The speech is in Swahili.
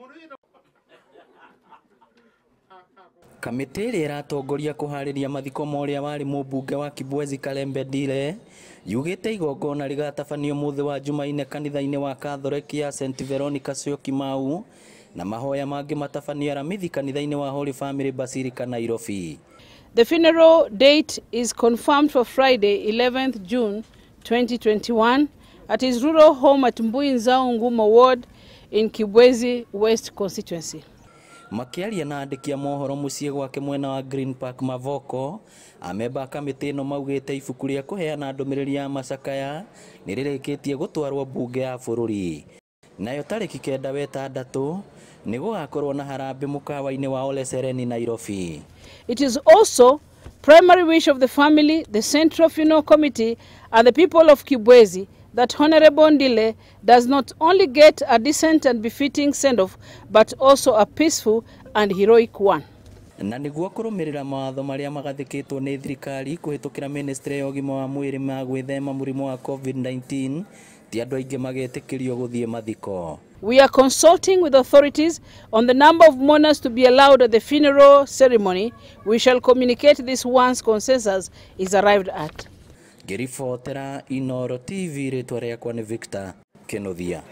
Kamĩtĩ ĩrĩa ĩratongoria kũharĩria mathiko ma ũrĩa warĩ mũmbunge wa Kibwezi Kalembe Ndile yugĩte igongona rĩgatabanio mũthĩ wa Jumaine kanitha-inĩ wa Kathoreki ya St Veronica Syokimau na mahoya mangĩ matabanio Aramithi kanitha-inĩ wa Holy Family Basilica Nairobi. The funeral date is confirmed for Friday 11th June 2021 at his rural home at Mbui Ngumo ward in Kibwezi West constituency makiaria na andikia mohoro mucii gwake mwena wa Green Park Mavoko amemba kamĩtĩ ĩno maugĩte ibuku rĩa kũheana ndũmĩrĩri ya macakaya nĩ rĩrĩkĩtie gũtwarwo mbunge ya bũrũri nayo tarĩki kenda wetandatũ nĩ gũgakorwo na harambĩ mũkawa-inĩ wa Ole Sereni Nairobi It is also primary wish of the family the Central Funeral Committee and the people of Kibwezi that Honorable Ndile does not only get a decent and befitting send-off, but also a peaceful and heroic one. na nĩguo kũrũmĩrĩra mawatho marĩa magathĩkĩtwo nĩ thirikari kũhĩtũkĩra ministry ya ũgima wa mwĩrĩ ma gwĩthema mũrimũ wa covid-19 ti andũ aingĩ magetĩkĩrio gũthiĩ mathiko We are consulting with authorities on the number of mourners to be allowed at the funeral ceremony. We shall communicate this once consensus is arrived at. Γρυφότερα η νοοροτή βήρε του αριακού ανεβίκτά νοδία.